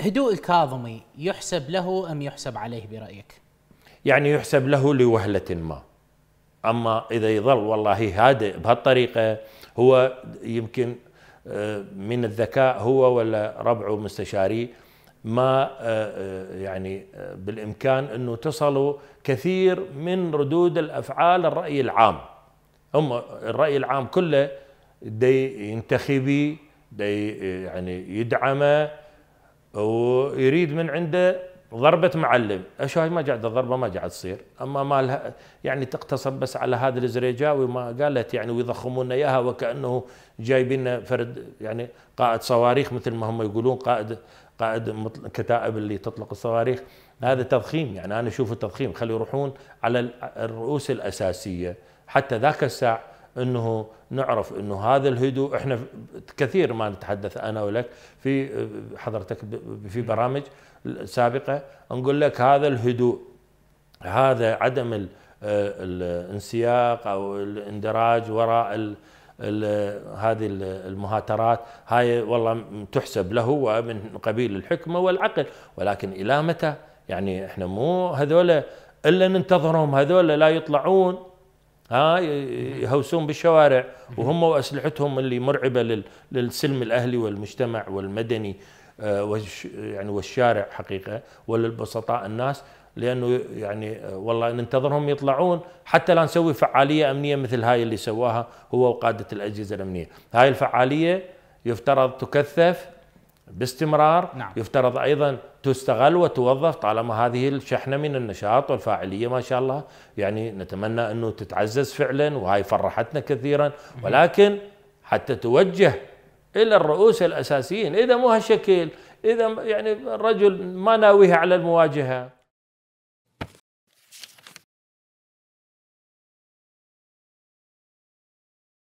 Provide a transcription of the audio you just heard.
هدوء الكاظمي يحسب له ام يحسب عليه برايك؟ يعني يحسب له لوهله ما. اما اذا يظل والله هادئ بهالطريقه هو يمكن آه، من الذكاء هو ولا ربعه مستشاري ما آه، آه، يعني بالامكان انه تصلوا كثير من ردود الافعال الراي العام هم الراي العام كله دي ينتخبي دي يعني يدعمه ويريد من عنده ضربة معلم ايش هاي ما قاعد الضربة ما قاعد تصير أما ما يعني تقتصر بس على هذا الزريجاوي ما قالت يعني ويضخمون إياها وكأنه جايبين فرد يعني قائد صواريخ مثل ما هم يقولون قائد قائد كتائب اللي تطلق الصواريخ هذا تضخيم يعني أنا أشوفه تضخيم خلي يروحون على الرؤوس الأساسية حتى ذاك الساعة انه نعرف انه هذا الهدوء احنا كثير ما نتحدث انا ولك في حضرتك في برامج سابقه نقول لك هذا الهدوء هذا عدم الانسياق او الاندراج وراء الـ الـ هذه المهاترات هاي والله تحسب له ومن قبيل الحكمه والعقل ولكن الى متى؟ يعني احنا مو هذول الا ننتظرهم هذول لا يطلعون ها يهوسون بالشوارع وهم واسلحتهم اللي مرعبه للسلم الاهلي والمجتمع والمدني آه، يعني والشارع حقيقه وللبسطاء الناس لانه يعني آه، والله ننتظرهم يطلعون حتى لا نسوي فعاليه امنيه مثل هاي اللي سواها هو وقاده الاجهزه الامنيه، هاي الفعاليه يفترض تكثف باستمرار نعم. يفترض ايضا تستغل وتوظف طالما هذه الشحنه من النشاط والفاعليه ما شاء الله يعني نتمنى انه تتعزز فعلا وهاي فرحتنا كثيرا ولكن حتى توجه الى الرؤوس الاساسيين اذا مو هالشكل اذا يعني الرجل ما ناويها على المواجهه